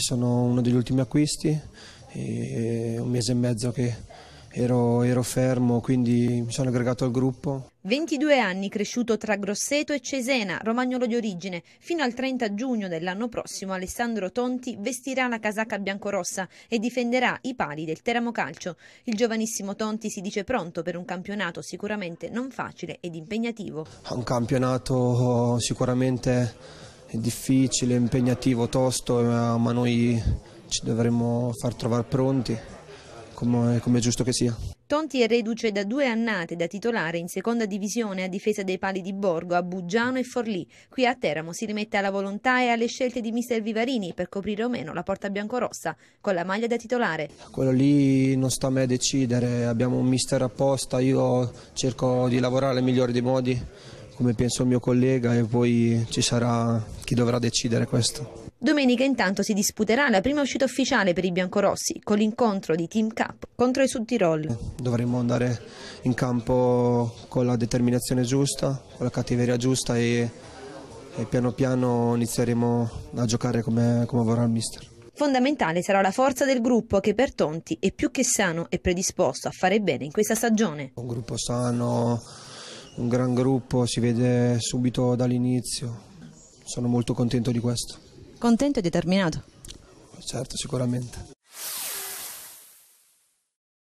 sono uno degli ultimi acquisti, un mese e mezzo che ero, ero fermo, quindi mi sono aggregato al gruppo. 22 anni, cresciuto tra Grosseto e Cesena, romagnolo di origine. Fino al 30 giugno dell'anno prossimo Alessandro Tonti vestirà la casacca biancorossa e difenderà i pali del Teramo Calcio. Il giovanissimo Tonti si dice pronto per un campionato sicuramente non facile ed impegnativo. Un campionato sicuramente è difficile, impegnativo, tosto, eh, ma noi ci dovremmo far trovare pronti, come, come è giusto che sia. Tonti è reduce da due annate da titolare in seconda divisione a difesa dei pali di Borgo a Buggiano e Forlì. Qui a Teramo si rimette alla volontà e alle scelte di mister Vivarini per coprire o meno la porta biancorossa con la maglia da titolare. Quello lì non sta a me decidere, abbiamo un mister apposta, io cerco di lavorare nel migliore dei modi come penso il mio collega e poi ci sarà chi dovrà decidere questo. Domenica intanto si disputerà la prima uscita ufficiale per i biancorossi con l'incontro di Team Cup contro i Sud Tirol. Dovremmo andare in campo con la determinazione giusta, con la cattiveria giusta e, e piano piano inizieremo a giocare come, come vorrà il mister. Fondamentale sarà la forza del gruppo che per Tonti è più che sano e predisposto a fare bene in questa stagione. Un gruppo sano un gran gruppo, si vede subito dall'inizio, sono molto contento di questo. Contento e determinato? Certo, sicuramente.